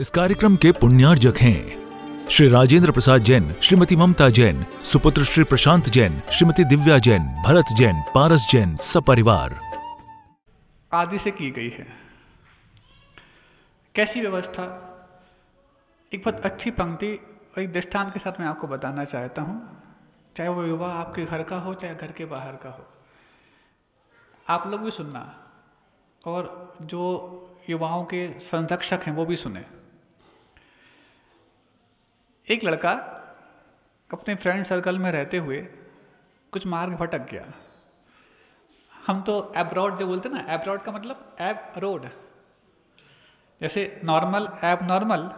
इस कार्यक्रम के पुण्यार्जक हैं श्री राजेंद्र प्रसाद जैन श्रीमती ममता जैन सुपुत्र श्री प्रशांत जैन श्रीमती दिव्या जैन भरत जैन पारस जैन सपरिवार आदि से की गई है कैसी व्यवस्था एक बहुत अच्छी पंक्ति और एक दृष्टांत के साथ मैं आपको बताना चाहता हूँ चाहे वो युवा आपके घर का हो चाहे घर के बाहर का हो आप लोग भी सुनना और जो युवाओं के संरक्षक हैं वो भी सुने एक लड़का अपने फ्रेंड सर्कल में रहते हुए कुछ मार्ग भटक गया हम तो एब्रॉड जो बोलते ना एब्रॉड का मतलब एब रोड जैसे नॉर्मल एब नॉर्मल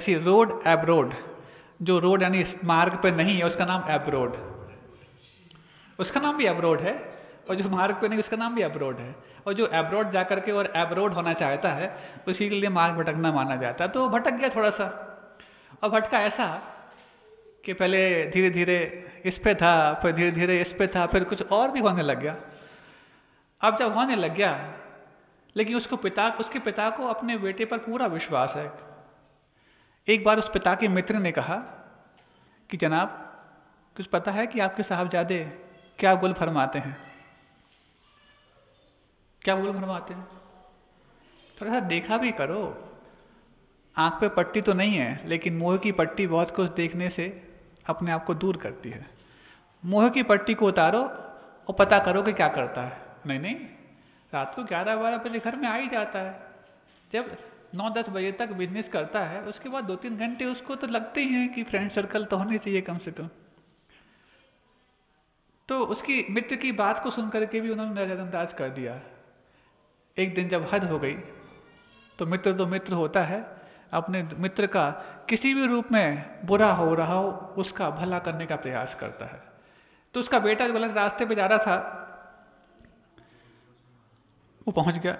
ऐसी रोड एब रोड जो रोड यानी मार्ग पे नहीं है उसका नाम एब रोड उसका नाम भी एब्रोड है और जो मार्ग पे नहीं उसका नाम भी एब्रोड है और जो एब्रोड जा करके और एब्रोड होना चाहता है उसी के लिए मार्ग भटकना माना जाता है तो भटक गया थोड़ा सा अब हटका ऐसा कि पहले धीरे धीरे इस पे था फिर धीरे धीरे इस पे था फिर कुछ और भी होने लग गया अब जब होने लग गया लेकिन उसको पिता उसके पिता को अपने बेटे पर पूरा विश्वास है एक बार उस पिता के मित्र ने कहा कि जनाब कुछ पता है कि आपके साहबजादे क्या गुल फरमाते हैं क्या गुल फरमाते हैं थोड़ा सा देखा भी करो आँख पे पट्टी तो नहीं है लेकिन मोह की पट्टी बहुत कुछ देखने से अपने आप को दूर करती है मोह की पट्टी को उतारो और पता करो कि क्या करता है नहीं नहीं रात को ग्यारह बारह बजे घर में आ ही जाता है जब नौ दस बजे तक बिजनेस करता है उसके बाद दो तीन घंटे उसको तो लगते ही हैं कि फ्रेंड सर्कल तो होनी चाहिए कम से कम तो उसकी मित्र की बात को सुन करके भी उन्होंने नज़रअंदाज कर दिया एक दिन जब हद हो गई तो मित्र तो मित्र होता है अपने मित्र का किसी भी रूप में बुरा हो रहा हो उसका भला करने का प्रयास करता है तो उसका बेटा जो गलत रास्ते पे जा रहा था वो पहुंच गया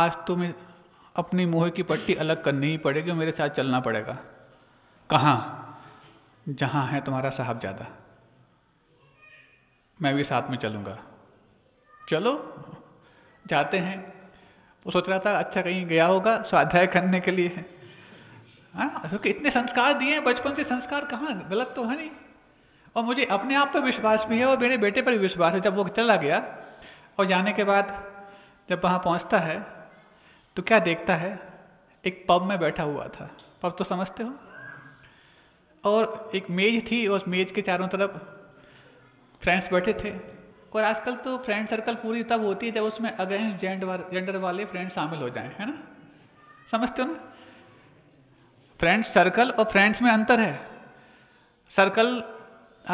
आज तुम्हें अपनी मुँह की पट्टी अलग करनी ही पड़ेगी मेरे साथ चलना पड़ेगा कहाँ जहाँ है तुम्हारा साहबजादा मैं भी साथ में चलूँगा चलो जाते हैं वो सोच रहा था अच्छा कहीं गया होगा स्वाध्याय करने के लिए है हाँ क्योंकि इतने संस्कार दिए हैं बचपन से संस्कार कहाँ गलत तो है नहीं और मुझे अपने आप पर विश्वास भी है और मेरे बेटे पर भी विश्वास है जब वो चला गया और जाने के बाद जब वहाँ पहुँचता है तो क्या देखता है एक पब में बैठा हुआ था पब तो समझते हो और एक मेज थी और उस मेज के चारों तरफ फ्रेंड्स बैठे थे और आजकल तो फ्रेंड सर्कल पूरी तब होती है जब उसमें अगेंस्ट जेंडर वाले फ्रेंड्स शामिल हो जाएं है ना समझते हो ना फ्रेंड्स सर्कल और फ्रेंड्स में अंतर है सर्कल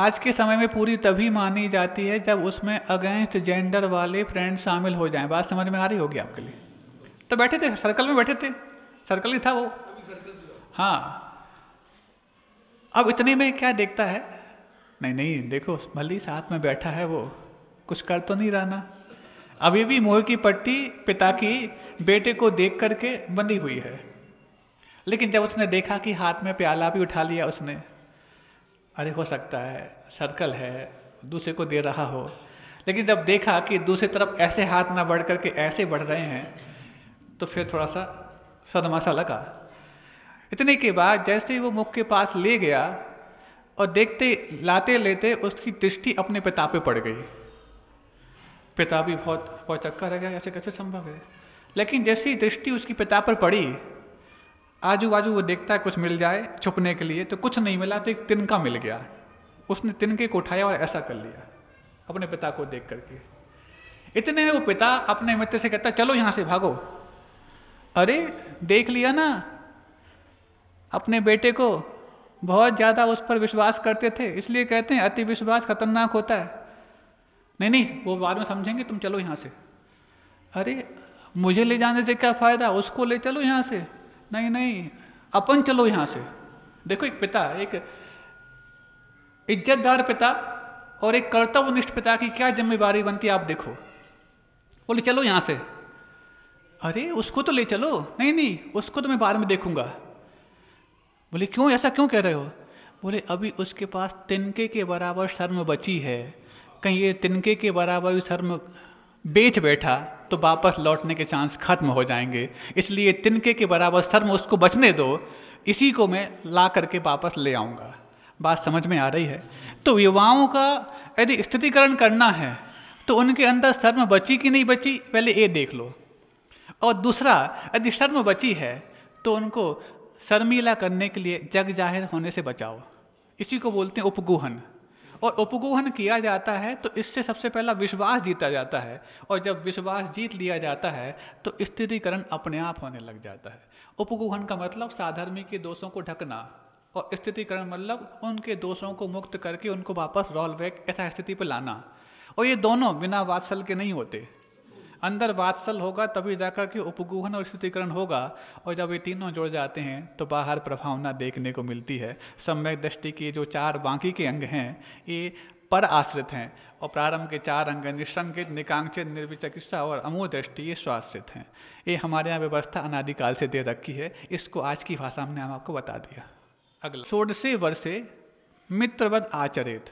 आज के समय में पूरी तभी मानी जाती है जब उसमें अगेंस्ट जेंडर वाले फ्रेंड शामिल हो जाएं बात समझ में आ रही होगी आपके लिए तो बैठे थे सर्कल में बैठे थे सर्कल ही था वो हाँ अब इतने में क्या देखता है नहीं नहीं देखो मल्ली साथ में बैठा है वो कुछ कर तो नहीं रहना अभी भी मोह की पट्टी पिता की बेटे को देख करके बंधी हुई है लेकिन जब उसने देखा कि हाथ में प्याला भी उठा लिया उसने अरे हो सकता है सर्कल है दूसरे को दे रहा हो लेकिन जब देखा कि दूसरी तरफ ऐसे हाथ ना बढ़ करके ऐसे बढ़ रहे हैं तो फिर थोड़ा सा सदमा सा लगा इतने के बाद जैसे ही वो मुख के पास ले गया और देखते लाते लेते उसकी दृष्टि अपने पिता पे पड़ गई पिता भी बहुत बहुत चक्कर रह गया ऐसे कैसे संभव है लेकिन जैसी दृष्टि उसकी पिता पर पड़ी आजू बाजू वो देखता है कुछ मिल जाए छुपने के लिए तो कुछ नहीं मिला तो एक तिनका मिल गया उसने तिनके को उठाया और ऐसा कर लिया अपने पिता को देख करके इतने में वो पिता अपने मित्र से कहता चलो यहाँ से भागो अरे देख लिया ना अपने बेटे को बहुत ज़्यादा उस पर विश्वास करते थे इसलिए कहते हैं अति विश्वास खतरनाक होता है नहीं नहीं वो बाद में समझेंगे तुम चलो यहाँ से अरे मुझे ले जाने से क्या फ़ायदा उसको ले चलो यहाँ से नहीं नहीं अपन चलो यहाँ से देखो एक पिता एक इज्जतदार पिता और एक कर्तव्यनिष्ठ पिता की क्या जिम्मेवारी बनती आप देखो बोले चलो यहाँ से अरे उसको तो ले चलो नहीं नहीं उसको तो मैं बाद में देखूंगा बोले क्यों ऐसा क्यों कह रहे हो बोले अभी उसके पास तिनके के बराबर शर्म बची है कहीं ये तिनके के बराबर शर्म बेच बैठा तो वापस लौटने के चांस खत्म हो जाएंगे इसलिए तिनके के बराबर स्तर में उसको बचने दो इसी को मैं ला करके वापस ले आऊँगा बात समझ में आ रही है तो युवाओं का यदि स्थितिकरण करना है तो उनके अंदर शर्म बची कि नहीं बची पहले ये देख लो और दूसरा यदि शर्म बची है तो उनको शर्मीला करने के लिए जग जाहिर होने से बचाओ इसी को बोलते हैं उपगूहन और उपगोहन किया जाता है तो इससे सबसे पहला विश्वास जीता जाता है और जब विश्वास जीत लिया जाता है तो स्थितिकरण अपने आप होने लग जाता है उपगोहन का मतलब साधर्मी के दोषों को ढकना और स्थितिकरण मतलब उनके दोषों को मुक्त करके उनको वापस रोल बैक यथास्थिति पर लाना और ये दोनों बिना वात्सल के नहीं होते अंदर वात्सल होगा तभी जाकर के उपगूहन और शुद्धिकरण होगा और जब ये तीनों जुड़ जाते हैं तो बाहर प्रभावना देखने को मिलती है सम्यक दृष्टि के जो चार बाकी के अंग हैं ये पर आश्रित हैं और प्रारंभ के चार अंग निसंकित निकांक्षित निर्विचिकित्सा और अमूह दृष्टि ये स्वाश्रित हैं ये हमारे यहाँ व्यवस्था अनादिकाल से दे रखी है इसको आज की भाषा हमने हम आपको बता दिया अगला सोडसे वर्षे मित्रवत आचरित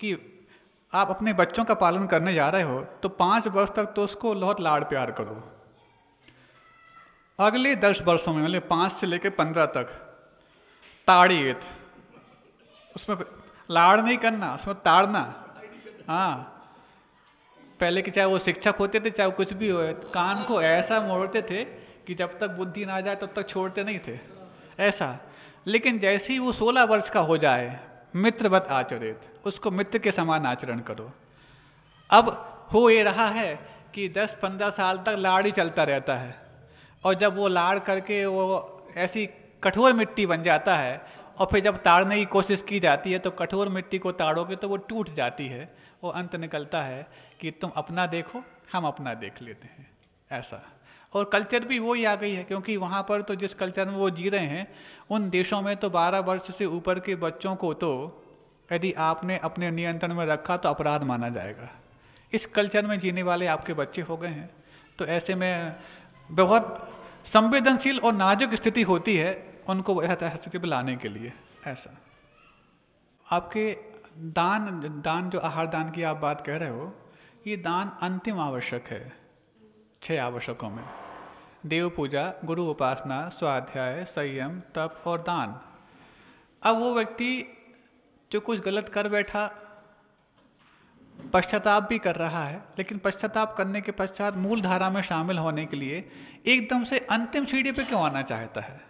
कि आप अपने बच्चों का पालन करने जा रहे हो तो पाँच वर्ष तक तो उसको बहुत लाड़ प्यार करो अगले दस वर्षों में मतलब पाँच से लेकर पंद्रह तक ताड़ियत उसमें लाड़ नहीं करना उसमें ताड़ना हाँ पहले कि चाहे वो शिक्षक होते थे चाहे कुछ भी हो कान को ऐसा मोड़ते थे कि जब तक बुद्धि ना जाए तब तक छोड़ते नहीं थे ऐसा लेकिन जैसे ही वो सोलह वर्ष का हो जाए मित्रवत आचरित उसको मित्र के समान आचरण करो अब हो ये रहा है कि 10-15 साल तक लाड़ ही चलता रहता है और जब वो लाड़ करके वो ऐसी कठोर मिट्टी बन जाता है और फिर जब ताड़ने की कोशिश की जाती है तो कठोर मिट्टी को ताड़ोगे तो वो टूट जाती है वो अंत निकलता है कि तुम अपना देखो हम अपना देख लेते हैं ऐसा और कल्चर भी वही आ गई है क्योंकि वहाँ पर तो जिस कल्चर में वो जी रहे हैं उन देशों में तो बारह वर्ष से ऊपर के बच्चों को तो यदि आपने अपने नियंत्रण में रखा तो अपराध माना जाएगा इस कल्चर में जीने वाले आपके बच्चे हो गए हैं तो ऐसे में बहुत संवेदनशील और नाजुक स्थिति होती है उनको स्थिति पर लाने के लिए ऐसा आपके दान दान जो आहार दान की आप बात कह रहे हो ये दान अंतिम आवश्यक है छः आवश्यकों में देव पूजा गुरु उपासना स्वाध्याय संयम तप और दान अब वो व्यक्ति जो कुछ गलत कर बैठा पश्चाताप भी कर रहा है लेकिन पश्चाताप करने के पश्चात मूल धारा में शामिल होने के लिए एकदम से अंतिम सीढ़ी पे क्यों आना चाहता है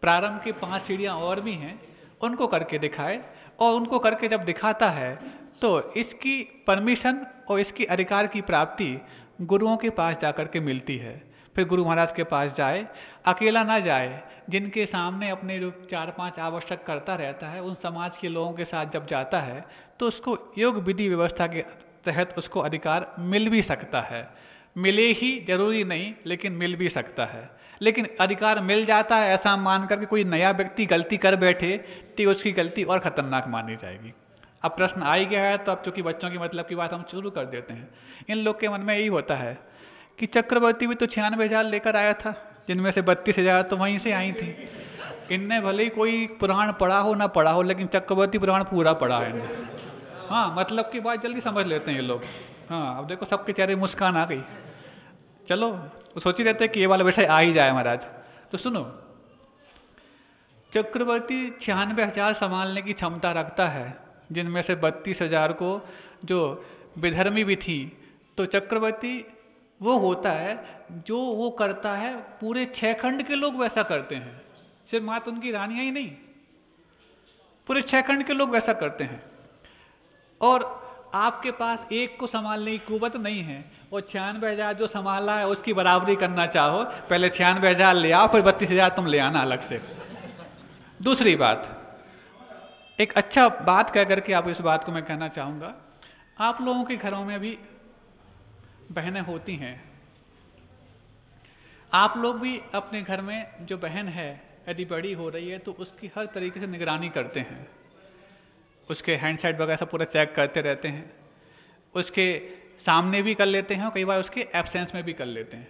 प्रारंभ की पांच सीढ़ियाँ और भी हैं उनको करके दिखाए और उनको करके जब दिखाता है तो इसकी परमिशन और इसकी अधिकार की प्राप्ति गुरुओं के पास जाकर के मिलती है फिर गुरु महाराज के पास जाए अकेला ना जाए जिनके सामने अपने जो चार पांच आवश्यक करता रहता है उन समाज के लोगों के साथ जब जाता है तो उसको योग विधि व्यवस्था के तहत उसको अधिकार मिल भी सकता है मिले ही जरूरी नहीं लेकिन मिल भी सकता है लेकिन अधिकार मिल जाता है ऐसा मान करके कोई नया व्यक्ति गलती कर बैठे तो उसकी गलती और ख़तरनाक मानी जाएगी अब प्रश्न आ ही गया है तो अब चूँकि बच्चों की मतलब की बात हम शुरू कर देते हैं इन लोग के मन में यही होता है कि चक्रवर्ती भी तो छियानवे हज़ार लेकर आया था जिनमें से बत्तीस हज़ार तो वहीं से आई थी इनने भले ही कोई पुराण पढ़ा हो ना पढ़ा हो लेकिन चक्रवर्ती पुराण पूरा पढ़ा है इनने हाँ मतलब की बात जल्दी समझ लेते हैं ये लोग हाँ अब देखो सबके चेहरे मुस्कान आ गई चलो तो सोच ही रहते कि ये वाला विषय आ ही जाए महाराज तो सुनो चक्रवर्ती छियानवे हजार संभालने की क्षमता रखता है जिनमें से बत्तीस हजार को जो विधर्मी भी थी तो चक्रवर्ती वो होता है जो वो करता है पूरे छः खंड के लोग वैसा करते हैं सिर्फ मात तो उनकी रानियाँ ही नहीं पूरे छः खंड के लोग वैसा करते हैं और आपके पास एक को संभालने की कुवत नहीं है और छियानवे हज़ार जो संभाला है उसकी बराबरी करना चाहो पहले छियानवे हज़ार ले आओ फिर बत्तीस हज़ार तुम ले आना अलग से दूसरी बात एक अच्छा बात कह करके आप इस बात को मैं कहना चाहूँगा आप लोगों के घरों में भी बहनें होती हैं आप लोग भी अपने घर में जो बहन है यदि बड़ी हो रही है तो उसकी हर तरीके से निगरानी करते हैं उसके हैंडसेट वगैरह सब पूरा चेक करते रहते हैं उसके सामने भी कर लेते हैं और कई बार उसके एब्सेंस में भी कर लेते हैं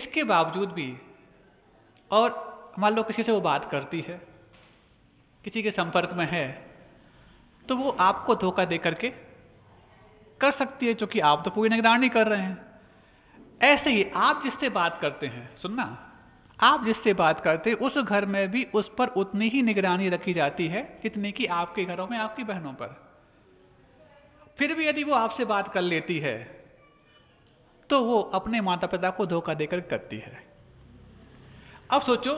इसके बावजूद भी और मान लो किसी से वो बात करती है किसी के संपर्क में है तो वो आपको धोखा दे करके कर सकती है क्योंकि आप तो पूरी निगरानी कर रहे हैं ऐसे ही आप जिससे बात करते हैं सुनना आप जिससे बात करते हैं उस घर में भी उस पर उतनी ही निगरानी रखी जाती है जितनी कि आपके घरों में आपकी बहनों पर फिर भी यदि वो आपसे बात कर लेती है तो वो अपने माता पिता को धोखा देकर करती है अब सोचो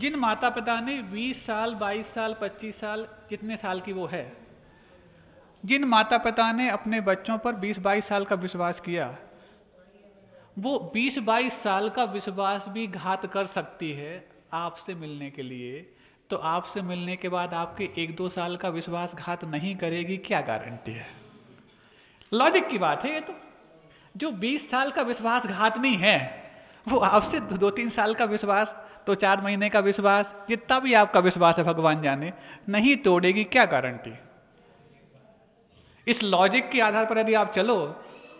जिन माता पिता ने 20 साल 22 साल 25 साल जितने साल की वो है जिन माता पिता ने अपने बच्चों पर 20-22 साल का विश्वास किया वो 20-22 साल का विश्वास भी घात कर सकती है आपसे मिलने के लिए तो आपसे मिलने के बाद आपके एक दो साल का विश्वास घात नहीं करेगी क्या गारंटी है लॉजिक की बात है ये तो जो 20 साल का घात नहीं है वो आपसे दो तीन साल का विश्वास तो चार महीने का विश्वास जितना भी आपका विश्वास है भगवान जाने नहीं तोड़ेगी क्या गारंटी इस लॉजिक के आधार पर यदि आप चलो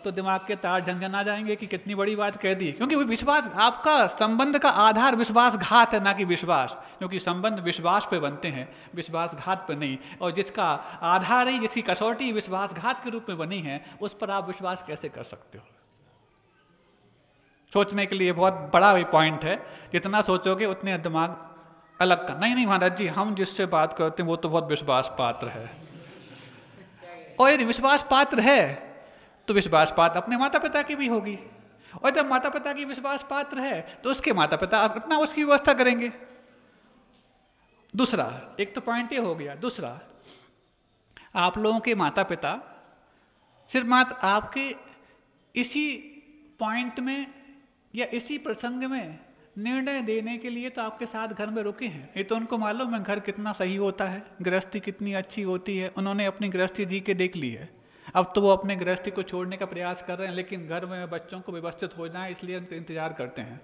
तो दिमाग के तार झंझना जाएंगे कि कितनी बड़ी बात कह दी क्योंकि विश्वास आपका संबंध का आधार विश्वासघात है ना कि विश्वास क्योंकि संबंध विश्वास पे बनते हैं विश्वासघात पे नहीं और जिसका आधार ही जिसकी कसौटी विश्वासघात के रूप में बनी है उस पर आप विश्वास कैसे कर सकते हो सोचने के लिए बहुत बड़ा भी पॉइंट है जितना सोचोगे उतने दिमाग अलग का नहीं नहीं महाराज जी हम जिससे बात करते हैं वो तो बहुत विश्वास पात्र है और यदि विश्वास पात्र है तो विश्वास पात्र अपने माता पिता की भी होगी और जब माता पिता की विश्वास पात्र है तो उसके माता पिता अपना उसकी व्यवस्था करेंगे दूसरा एक तो पॉइंट ये हो गया दूसरा आप लोगों के माता पिता सिर्फ मात्र आपके इसी पॉइंट में या इसी प्रसंग में निर्णय देने के लिए तो आपके साथ घर में रुके हैं ये तो उनको मालूम है घर कितना सही होता है गृहस्थी कितनी अच्छी होती है उन्होंने अपनी गृहस्थी जी के देख ली है अब तो वो अपने गृहस्थी को छोड़ने का प्रयास कर रहे हैं लेकिन घर में बच्चों को व्यवस्थित हो जाए इसलिए इंतजार करते हैं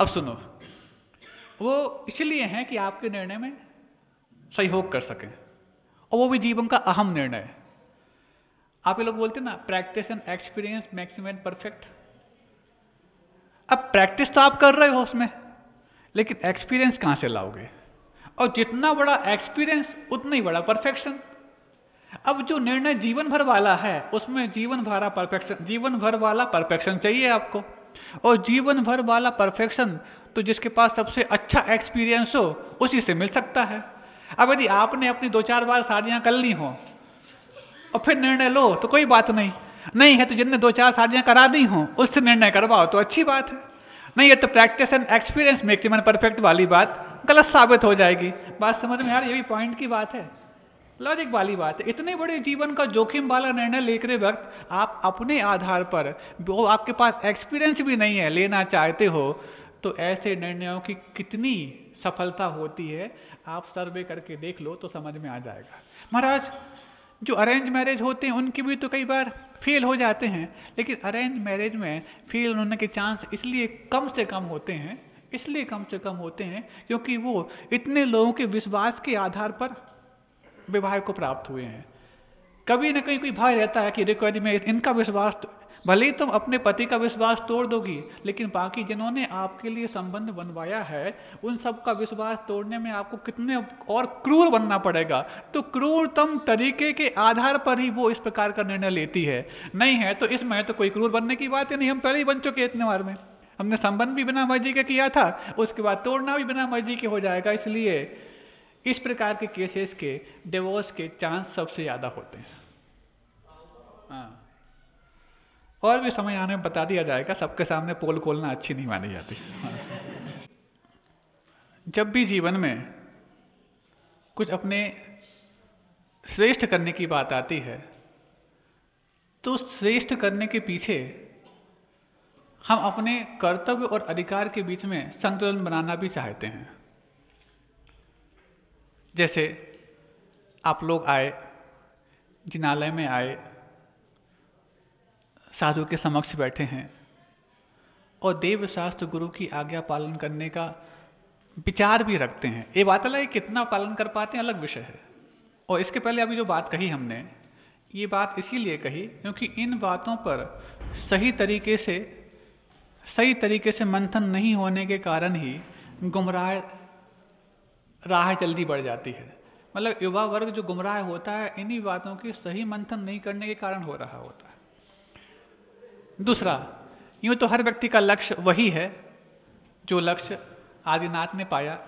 अब सुनो वो इसलिए हैं कि आपके निर्णय में सहयोग कर सकें और वो भी जीवन का अहम निर्णय है आप लोग बोलते ना practice and experience and perfect अब प्रैक्टिस तो आप कर रहे हो उसमें लेकिन एक्सपीरियंस कहाँ से लाओगे और जितना बड़ा एक्सपीरियंस उतना ही बड़ा परफेक्शन अब जो निर्णय जीवन भर वाला है उसमें जीवन भरा परफेक्शन जीवन भर वाला परफेक्शन चाहिए आपको और जीवन भर वाला परफेक्शन तो जिसके पास सबसे अच्छा एक्सपीरियंस हो उसी से मिल सकता है अब यदि आपने अपनी दो चार बार शादियाँ कर ली हों और फिर निर्णय लो तो कोई बात नहीं नहीं है तो जिनने दो चार शादियाँ करा दी हों उससे निर्णय करवाओ तो अच्छी बात है नहीं ये तो practice and experience makes perfect वाली बात गलत साबित हो जाएगी बात समझ में यार ये भी पॉइंट की बात है लॉजिक वाली बात है इतने बड़े जीवन का जोखिम वाला निर्णय लेते वक्त आप अपने आधार पर वो आपके पास एक्सपीरियंस भी नहीं है लेना चाहते हो तो ऐसे निर्णयों की कितनी सफलता होती है आप सर्वे करके देख लो तो समझ में आ जाएगा महाराज जो अरेंज मैरिज होते हैं उनके भी तो कई बार फेल हो जाते हैं लेकिन अरेंज मैरिज में फेल होने के चांस इसलिए कम से कम होते हैं इसलिए कम से कम होते हैं क्योंकि वो इतने लोगों के विश्वास के आधार पर विवाह को प्राप्त हुए हैं कभी ना कभी कोई भय रहता है कि देखो यदि मैं इनका विश्वास तो भले ही तुम अपने पति का विश्वास तोड़ दोगी लेकिन बाकी जिन्होंने आपके लिए संबंध बनवाया है उन सब का विश्वास तोड़ने में आपको कितने और क्रूर बनना पड़ेगा तो क्रूरतम तरीके के आधार पर ही वो इस प्रकार का निर्णय लेती है नहीं है तो इसमें तो कोई क्रूर बनने की बात ही नहीं हम पहले ही बन चुके इतने बार में हमने संबंध भी बिना मर्जी के किया था उसके बाद तोड़ना भी बिना मर्जी के हो जाएगा इसलिए इस प्रकार के केसेस के डिवोर्स के चांस सबसे ज़्यादा होते हैं हाँ और भी समय आने में बता दिया जाएगा सबके सामने पोल खोलना अच्छी नहीं मानी जाती जब भी जीवन में कुछ अपने श्रेष्ठ करने की बात आती है तो श्रेष्ठ करने के पीछे हम अपने कर्तव्य और अधिकार के बीच में संतुलन बनाना भी चाहते हैं जैसे आप लोग आए जिनालय में आए साधु के समक्ष बैठे हैं और देव शास्त्र गुरु की आज्ञा पालन करने का विचार भी रखते हैं ये बात अलग कितना पालन कर पाते हैं अलग विषय है और इसके पहले अभी जो बात कही हमने ये बात इसीलिए कही क्योंकि इन बातों पर सही तरीके से सही तरीके से मंथन नहीं होने के कारण ही गुमराह राह जल्दी बढ़ जाती है मतलब युवा वर्ग जो गुमराह होता है इन्हीं बातों की सही मंथन नहीं करने के कारण हो रहा होता है दूसरा यूँ तो हर व्यक्ति का लक्ष्य वही है जो लक्ष्य आदिनाथ ने पाया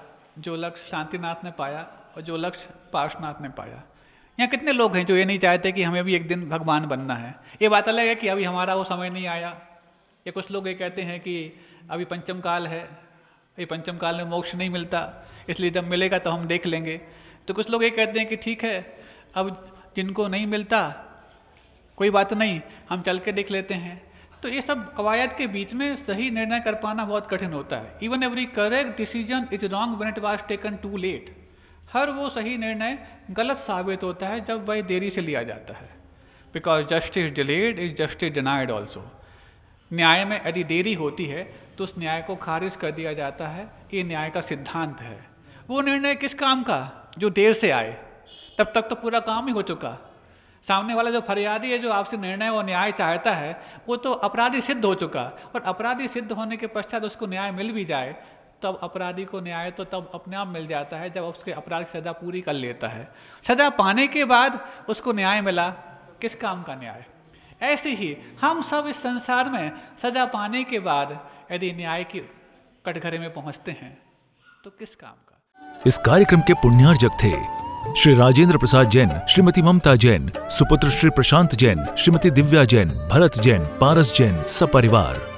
जो लक्ष्य शांतिनाथ ने पाया और जो लक्ष्य पार्शनाथ ने पाया यहाँ कितने लोग हैं जो ये नहीं चाहते कि हमें भी एक दिन भगवान बनना है ये बात अलग है कि अभी हमारा वो समय नहीं आया ये कुछ लोग ये कहते हैं कि अभी पंचम काल है ये पंचम काल में मोक्ष नहीं मिलता इसलिए जब मिलेगा तो हम देख लेंगे तो कुछ लोग ये कहते हैं कि ठीक है अब जिनको नहीं मिलता कोई बात नहीं हम चल के देख लेते हैं तो ये सब कवायद के बीच में सही निर्णय कर पाना बहुत कठिन होता है even every correct decision is wrong when it was taken too late हर वो सही निर्णय गलत साबित होता है जब वह देरी से लिया जाता है because justice delayed is justice denied also न्याय में यदि देरी होती है तो उस न्याय को खारिज कर दिया जाता है ये न्याय का सिद्धांत है वो निर्णय किस काम का जो देर से आए तब तक तो पूरा काम ही हो चुका सामने वाला जो फरियादी है जो आपसे निर्णय और न्याय चाहता है वो तो अपराधी सिद्ध हो चुका और अपराधी सिद्ध होने के पश्चात उसको न्याय मिल भी जाए तब अपराधी को न्याय तो तब अपने आप मिल जाता है जब उसके अपराध की सज़ा पूरी कर लेता है सज़ा पाने के बाद उसको न्याय मिला किस काम का न्याय ऐसे ही हम सब इस संसार में सज़ा पाने के बाद यदि न्याय की कटघरे में पहुंचते हैं तो किस काम का इस कार्यक्रम के पुण्यार्जक थे श्री राजेंद्र प्रसाद जैन श्रीमती ममता जैन सुपुत्र श्री प्रशांत जैन श्रीमती दिव्या जैन भरत जैन पारस जैन सपरिवार